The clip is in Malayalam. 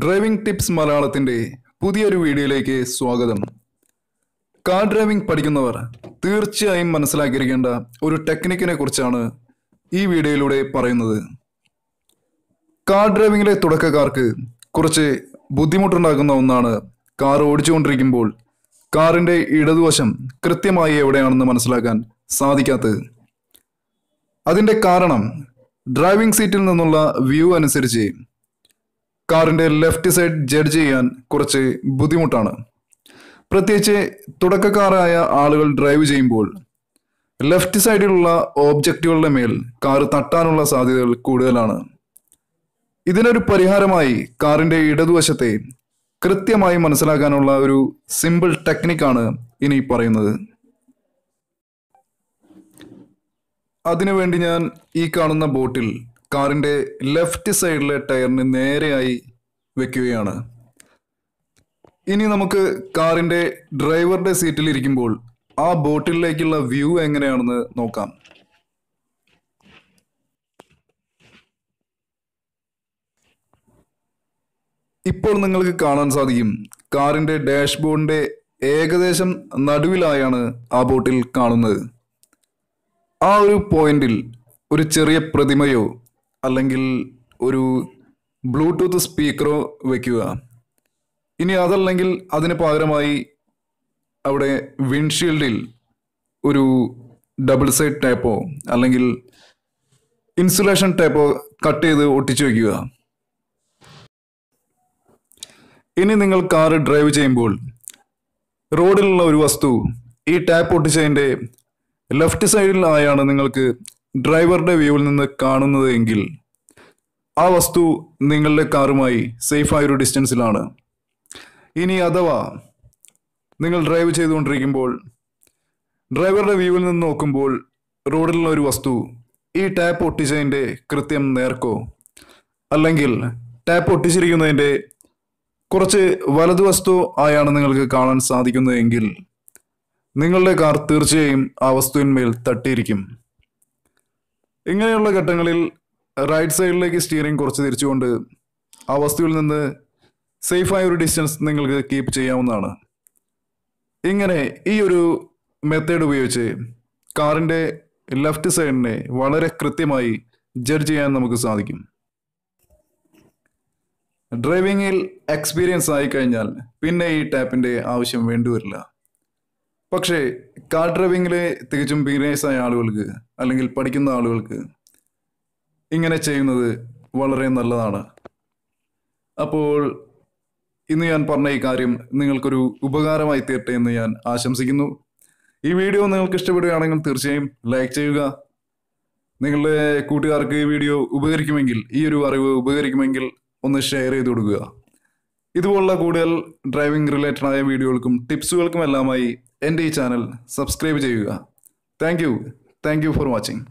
ഡ്രൈവിംഗ് ടിപ്സ് മലയാളത്തിന്റെ പുതിയൊരു വീഡിയോയിലേക്ക് സ്വാഗതം കാർ ഡ്രൈവിംഗ് പഠിക്കുന്നവർ തീർച്ചയായും മനസ്സിലാക്കിയിരിക്കേണ്ട ഒരു ടെക്നിക്കിനെ കുറിച്ചാണ് ഈ വീഡിയോയിലൂടെ പറയുന്നത് കാർ ഡ്രൈവിംഗിലെ തുടക്കക്കാർക്ക് കുറച്ച് ബുദ്ധിമുട്ടുണ്ടാക്കുന്ന ഒന്നാണ് കാർ ഓടിച്ചുകൊണ്ടിരിക്കുമ്പോൾ കാറിൻ്റെ ഇടതുവശം കൃത്യമായി എവിടെയാണെന്ന് മനസ്സിലാക്കാൻ സാധിക്കാത്തത് അതിൻ്റെ കാരണം ഡ്രൈവിംഗ് സീറ്റിൽ നിന്നുള്ള വ്യൂ അനുസരിച്ച് കാറിന്റെ ലെഫ്റ്റ് സൈഡ് ജഡ്ജ് ചെയ്യാൻ കുറച്ച് ബുദ്ധിമുട്ടാണ് പ്രത്യേകിച്ച് തുടക്കക്കാരായ ആളുകൾ ഡ്രൈവ് ചെയ്യുമ്പോൾ ലെഫ്റ്റ് സൈഡിലുള്ള ഓബ്ജക്റ്റുകളുടെ മേൽ കാർ തട്ടാനുള്ള സാധ്യതകൾ കൂടുതലാണ് ഇതിനൊരു പരിഹാരമായി കാറിന്റെ ഇടതുവശത്തെ കൃത്യമായി മനസ്സിലാക്കാനുള്ള ഒരു സിമ്പിൾ ടെക്നിക്കാണ് ഇനി പറയുന്നത് അതിനുവേണ്ടി ഞാൻ ഈ കാണുന്ന ബോട്ടിൽ കാറിൻ്റെ ലെഫ്റ്റ് സൈഡിലെ ടയറിന് നേരെയായി വെക്കുകയാണ് ഇനി നമുക്ക് കാറിൻ്റെ ഡ്രൈവറുടെ സീറ്റിൽ ഇരിക്കുമ്പോൾ ആ ബോട്ടിലേക്കുള്ള വ്യൂ എങ്ങനെയാണെന്ന് നോക്കാം ഇപ്പോൾ നിങ്ങൾക്ക് കാണാൻ സാധിക്കും കാറിൻ്റെ ഡാഷ്ബോർഡിൻ്റെ ഏകദേശം നടുവിലായാണ് ആ ബോട്ടിൽ കാണുന്നത് ആ ഒരു പോയിന്റിൽ ഒരു ചെറിയ പ്രതിമയോ അല്ലെങ്കിൽ ഒരു ബ്ലൂടൂത്ത് സ്പീക്കറോ വയ്ക്കുക ഇനി അതല്ലെങ്കിൽ അതിന് പകരമായി അവിടെ വിൻഷീൽഡിൽ ഒരു ഡബിൾ സൈഡ് ടൈപ്പോ അല്ലെങ്കിൽ ഇൻസുലേഷൻ ടൈപ്പോ കട്ട് ചെയ്ത് ഒട്ടിച്ചു വയ്ക്കുക ഇനി നിങ്ങൾ കാറ് ഡ്രൈവ് ചെയ്യുമ്പോൾ റോഡിലുള്ള ഒരു വസ്തു ഈ ടാപ്പ് ഒട്ടിച്ചതിൻ്റെ ലെഫ്റ്റ് സൈഡിൽ ആയാണ് നിങ്ങൾക്ക് ഡ്രൈവറുടെ വ്യൂവിൽ നിന്ന് കാണുന്നത് എങ്കിൽ ആ വസ്തു നിങ്ങളുടെ കാറുമായി ഒരു ഡിസ്റ്റൻസിലാണ് ഇനി അഥവാ നിങ്ങൾ ഡ്രൈവ് ചെയ്തുകൊണ്ടിരിക്കുമ്പോൾ ഡ്രൈവറുടെ വ്യൂവിൽ നിന്ന് നോക്കുമ്പോൾ റോഡിലുള്ള ഒരു വസ്തു ഈ ടാപ്പ് ഒട്ടിച്ചതിൻ്റെ കൃത്യം നേർക്കോ അല്ലെങ്കിൽ ടാപ്പ് ഒട്ടിച്ചിരിക്കുന്നതിൻ്റെ കുറച്ച് വസ്തു ആയാണ് നിങ്ങൾക്ക് കാണാൻ സാധിക്കുന്നതെങ്കിൽ നിങ്ങളുടെ കാർ തീർച്ചയായും ആ വസ്തുവിന്മേൽ തട്ടിയിരിക്കും ഇങ്ങനെയുള്ള ഘട്ടങ്ങളിൽ റൈറ്റ് സൈഡിലേക്ക് സ്റ്റിയറിംഗ് കുറച്ച് തിരിച്ചുകൊണ്ട് ആ വസ്തുവിൽ നിന്ന് സേഫായ ഒരു ഡിസ്റ്റൻസ് നിങ്ങൾക്ക് കീപ്പ് ചെയ്യാവുന്നതാണ് ഇങ്ങനെ ഈ ഒരു മെത്തേഡ് ഉപയോഗിച്ച് കാറിൻ്റെ ലെഫ്റ്റ് സൈഡിനെ വളരെ കൃത്യമായി ജഡ്ജ് ചെയ്യാൻ നമുക്ക് സാധിക്കും ഡ്രൈവിങ്ങിൽ എക്സ്പീരിയൻസ് ആയിക്കഴിഞ്ഞാൽ പിന്നെ ഈ ടാപ്പിൻ്റെ ആവശ്യം വേണ്ടിവരില്ല പക്ഷേ കാർ ഡ്രൈവിങ്ങിൽ തികച്ചും ബിഗിനേഴ്സായ ആളുകൾക്ക് അല്ലെങ്കിൽ പഠിക്കുന്ന ആളുകൾക്ക് ഇങ്ങനെ ചെയ്യുന്നത് വളരെ നല്ലതാണ് അപ്പോൾ ഇന്ന് ഞാൻ പറഞ്ഞ ഈ കാര്യം നിങ്ങൾക്കൊരു ഉപകാരമായി തീരട്ടെ എന്ന് ഞാൻ ആശംസിക്കുന്നു ഈ വീഡിയോ നിങ്ങൾക്ക് ഇഷ്ടപ്പെടുകയാണെങ്കിൽ തീർച്ചയായും ലൈക്ക് ചെയ്യുക നിങ്ങളുടെ കൂട്ടുകാർക്ക് ഈ വീഡിയോ ഉപകരിക്കുമെങ്കിൽ ഈ ഒരു അറിവ് ഉപകരിക്കുമെങ്കിൽ ഒന്ന് ഷെയർ ചെയ്ത് കൊടുക്കുക ഇതുപോലുള്ള കൂടുതൽ ഡ്രൈവിംഗ് റിലേറ്റഡ് ആയ വീഡിയോകൾക്കും ടിപ്സുകൾക്കും എല്ലാമായി എൻ്റെ ഈ ചാനൽ സബ്സ്ക്രൈബ് ചെയ്യുക thank you thank you for watching